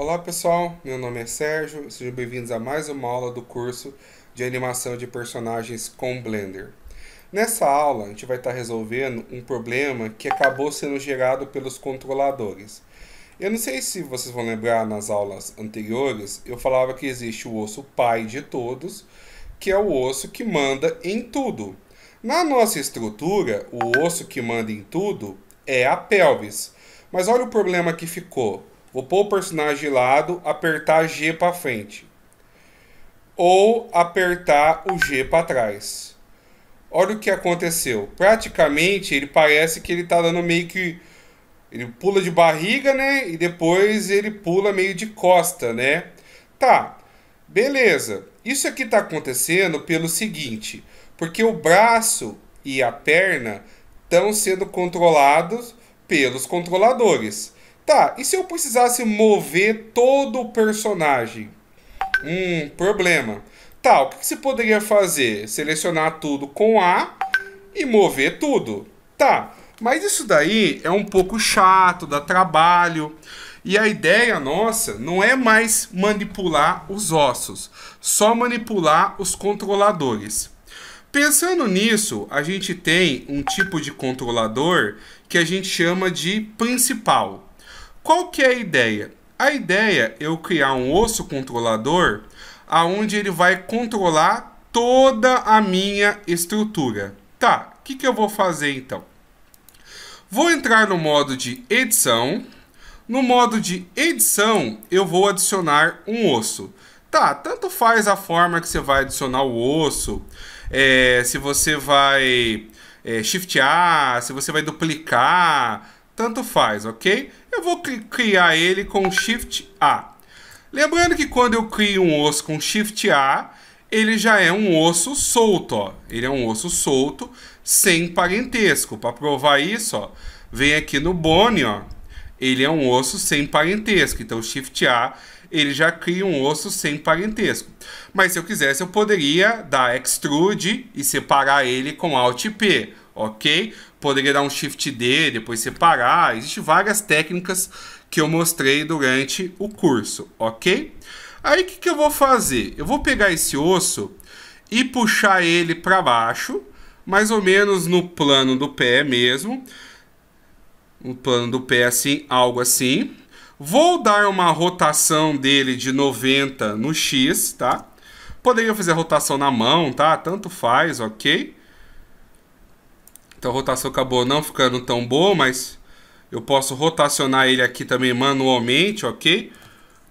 Olá pessoal, meu nome é Sérgio, sejam bem-vindos a mais uma aula do curso de animação de personagens com Blender. Nessa aula, a gente vai estar resolvendo um problema que acabou sendo gerado pelos controladores. Eu não sei se vocês vão lembrar nas aulas anteriores, eu falava que existe o osso pai de todos, que é o osso que manda em tudo. Na nossa estrutura, o osso que manda em tudo é a pelvis. Mas olha o problema que ficou. Vou pôr o personagem de lado, apertar G para frente. Ou apertar o G para trás. Olha o que aconteceu. Praticamente ele parece que ele está dando meio que. Ele pula de barriga, né? E depois ele pula meio de costa, né? Tá, beleza. Isso aqui está acontecendo pelo seguinte: porque o braço e a perna estão sendo controlados pelos controladores. Tá, e se eu precisasse mover todo o personagem? Hum, problema. Tá, o que você poderia fazer? Selecionar tudo com A e mover tudo. Tá, mas isso daí é um pouco chato, dá trabalho. E a ideia nossa não é mais manipular os ossos, só manipular os controladores. Pensando nisso, a gente tem um tipo de controlador que a gente chama de principal. Qual que é a ideia? A ideia é eu criar um osso controlador aonde ele vai controlar toda a minha estrutura. Tá, o que, que eu vou fazer então? Vou entrar no modo de edição. No modo de edição, eu vou adicionar um osso. Tá, tanto faz a forma que você vai adicionar o osso, é, se você vai é, shiftear, se você vai duplicar, tanto faz, ok? Eu vou criar ele com Shift A. Lembrando que quando eu crio um osso com Shift A, ele já é um osso solto, ó. Ele é um osso solto, sem parentesco. Para provar isso, ó, vem aqui no Bone, ó. Ele é um osso sem parentesco. Então, Shift A, ele já cria um osso sem parentesco. Mas se eu quisesse, eu poderia dar Extrude e separar ele com Alt P, ok? poderia dar um shift D, depois separar. Existem várias técnicas que eu mostrei durante o curso, ok? Aí o que, que eu vou fazer? Eu vou pegar esse osso e puxar ele para baixo, mais ou menos no plano do pé mesmo. No plano do pé, assim, algo assim. Vou dar uma rotação dele de 90 no X, tá? Poderia fazer a rotação na mão, tá? Tanto faz, ok? Então a rotação acabou não ficando tão boa, mas eu posso rotacionar ele aqui também manualmente, ok?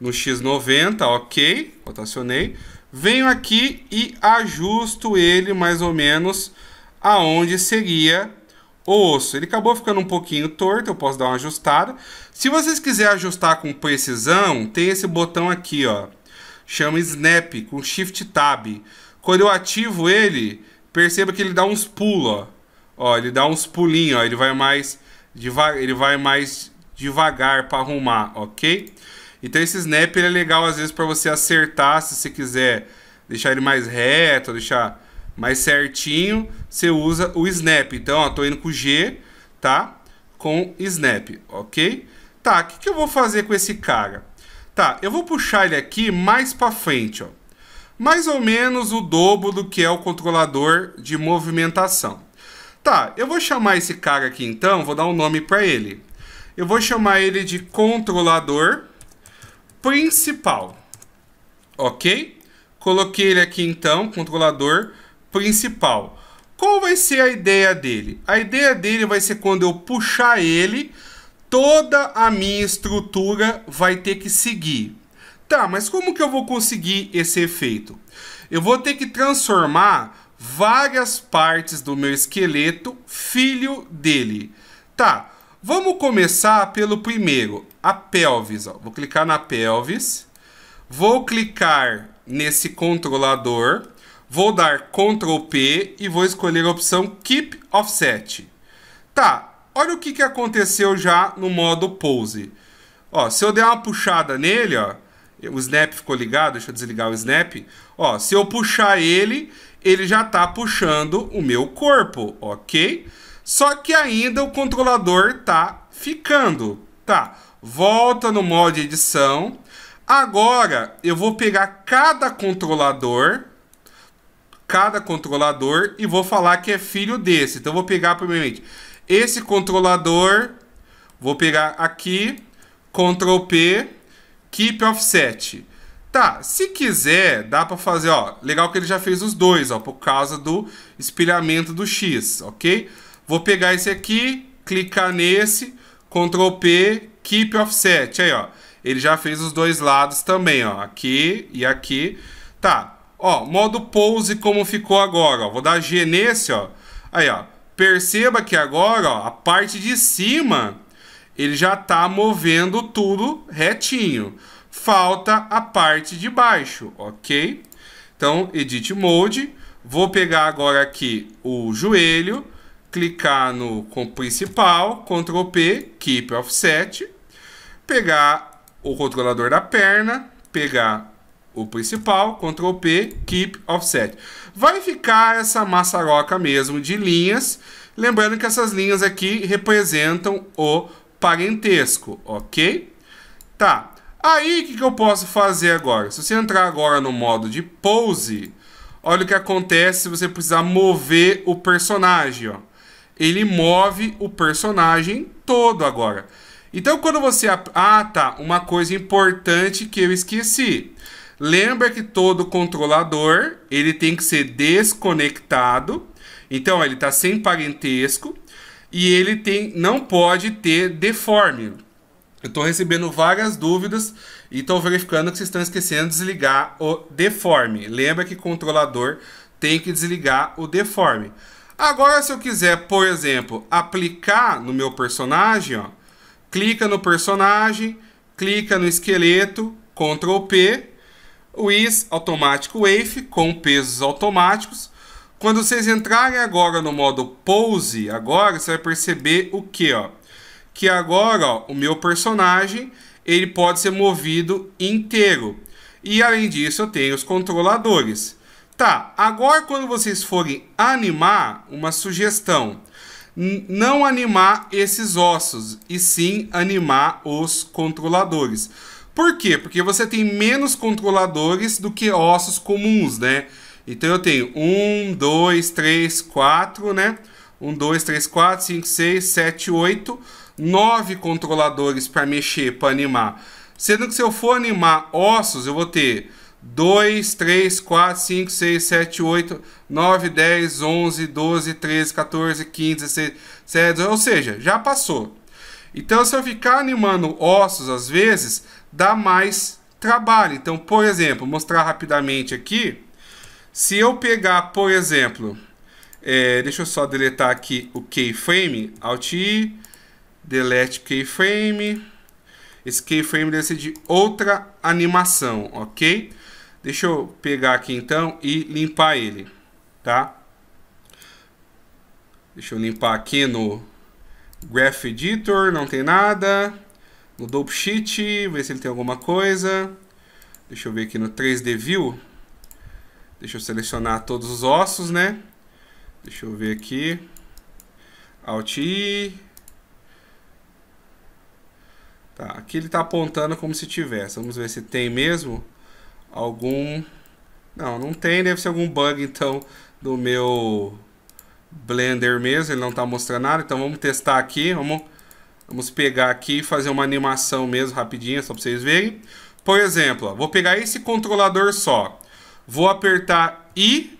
No X90, ok, rotacionei. Venho aqui e ajusto ele mais ou menos aonde seria o osso. Ele acabou ficando um pouquinho torto, eu posso dar uma ajustada. Se vocês quiserem ajustar com precisão, tem esse botão aqui, ó. Chama Snap, com Shift Tab. Quando eu ativo ele, perceba que ele dá uns pulos, ó. Ó, ele dá uns pulinhos, ó, ele vai mais devagar, ele vai mais devagar para arrumar, OK? Então esse snap é legal às vezes para você acertar, se você quiser deixar ele mais reto, deixar mais certinho, você usa o snap. Então, ó, tô indo com G, tá? Com snap, OK? Tá, o que, que eu vou fazer com esse cara? Tá, eu vou puxar ele aqui mais para frente, ó mais ou menos o dobro do que é o controlador de movimentação. Tá, eu vou chamar esse cara aqui então, vou dar um nome para ele. Eu vou chamar ele de controlador principal. Ok? Coloquei ele aqui então, controlador principal. Qual vai ser a ideia dele? A ideia dele vai ser quando eu puxar ele, toda a minha estrutura vai ter que seguir. Tá, mas como que eu vou conseguir esse efeito? Eu vou ter que transformar várias partes do meu esqueleto, filho dele. Tá, vamos começar pelo primeiro, a pelvis. Ó. Vou clicar na pelvis, vou clicar nesse controlador, vou dar Ctrl P e vou escolher a opção Keep Offset. Tá, olha o que, que aconteceu já no modo pose. Ó, se eu der uma puxada nele, ó, o snap ficou ligado, deixa eu desligar o snap. Ó, se eu puxar ele, ele já está puxando o meu corpo, ok? Só que ainda o controlador tá ficando, tá? Volta no modo edição. Agora eu vou pegar cada controlador, cada controlador e vou falar que é filho desse. Então vou pegar primeiramente esse controlador, vou pegar aqui, Ctrl P, Keep Offset. Tá, se quiser, dá para fazer, ó. Legal que ele já fez os dois, ó, por causa do espelhamento do X, ok? Vou pegar esse aqui, clicar nesse, Ctrl P, Keep Offset, aí, ó. Ele já fez os dois lados também, ó, aqui e aqui. Tá, ó, modo pose como ficou agora, ó. Vou dar G nesse, ó. Aí, ó, perceba que agora, ó, a parte de cima, ele já tá movendo tudo retinho falta a parte de baixo, ok? Então, Edit Mode, vou pegar agora aqui o joelho, clicar no com principal, Ctrl P, Keep Offset, pegar o controlador da perna, pegar o principal, Ctrl P, Keep Offset. Vai ficar essa maçaroca mesmo de linhas, lembrando que essas linhas aqui representam o parentesco, ok? Tá, Aí, o que, que eu posso fazer agora? Se você entrar agora no modo de pose, olha o que acontece se você precisar mover o personagem, ó. Ele move o personagem todo agora. Então, quando você... Ah, tá. Uma coisa importante que eu esqueci. Lembra que todo controlador, ele tem que ser desconectado. Então, ele está sem parentesco. E ele tem, não pode ter deforme. Eu estou recebendo várias dúvidas e estou verificando que vocês estão esquecendo de desligar o deforme. Lembra que controlador tem que desligar o deforme. Agora, se eu quiser, por exemplo, aplicar no meu personagem, ó, clica no personagem, clica no esqueleto, Ctrl P, WIS automático Wave com pesos automáticos. Quando vocês entrarem agora no modo Pose, agora você vai perceber o que, ó que agora ó, o meu personagem ele pode ser movido inteiro. E além disso, eu tenho os controladores. Tá, agora quando vocês forem animar, uma sugestão. Não animar esses ossos, e sim animar os controladores. Por quê? Porque você tem menos controladores do que ossos comuns, né? Então eu tenho 1, 2, 3, 4, né? 1, 2, 3, 4, 5, 6, 7, 8 nove controladores para mexer, para animar. Sendo que se eu for animar ossos, eu vou ter 2, 3, 4, 5, 6, 7, 8, 9, 10, 11, 12, 13, 14, 15, 16, 17, ou seja, já passou. Então, se eu ficar animando ossos às vezes, dá mais trabalho. Então, por exemplo, mostrar rapidamente aqui. Se eu pegar, por exemplo, é, deixa eu só deletar aqui o keyframe, Alt delete keyframe. Esse keyframe deve ser de outra animação, ok? Deixa eu pegar aqui então e limpar ele, tá? Deixa eu limpar aqui no Graph Editor, não tem nada. No Dope Sheet, ver se ele tem alguma coisa. Deixa eu ver aqui no 3D View. Deixa eu selecionar todos os ossos, né? Deixa eu ver aqui. Alt I, Tá, aqui ele está apontando como se tivesse. Vamos ver se tem mesmo algum... Não, não tem. Deve ser algum bug, então, do meu Blender mesmo. Ele não está mostrando nada. Então, vamos testar aqui. Vamos, vamos pegar aqui e fazer uma animação mesmo, rapidinha, só para vocês verem. Por exemplo, ó, vou pegar esse controlador só. Vou apertar I.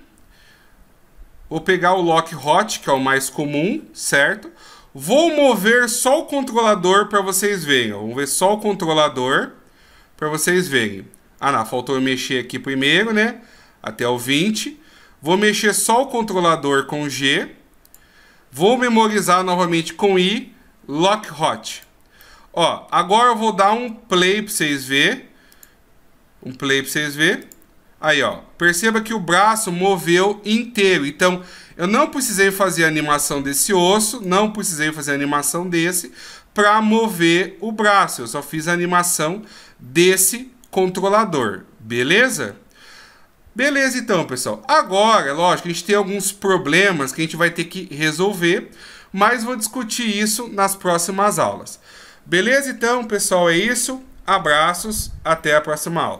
Vou pegar o Lock Hot, que é o mais comum, certo? Vou mover só o controlador para vocês verem. Vamos ver só o controlador para vocês verem. Ah, não, faltou eu mexer aqui primeiro, né? Até o 20. Vou mexer só o controlador com G. Vou memorizar novamente com I. Lock hot. Ó, agora eu vou dar um play para vocês verem. Um play para vocês verem. Aí, ó. Perceba que o braço moveu inteiro. Então, eu não precisei fazer a animação desse osso, não precisei fazer a animação desse para mover o braço. Eu só fiz a animação desse controlador. Beleza? Beleza então, pessoal. Agora, lógico, a gente tem alguns problemas que a gente vai ter que resolver, mas vou discutir isso nas próximas aulas. Beleza então, pessoal, é isso. Abraços, até a próxima aula.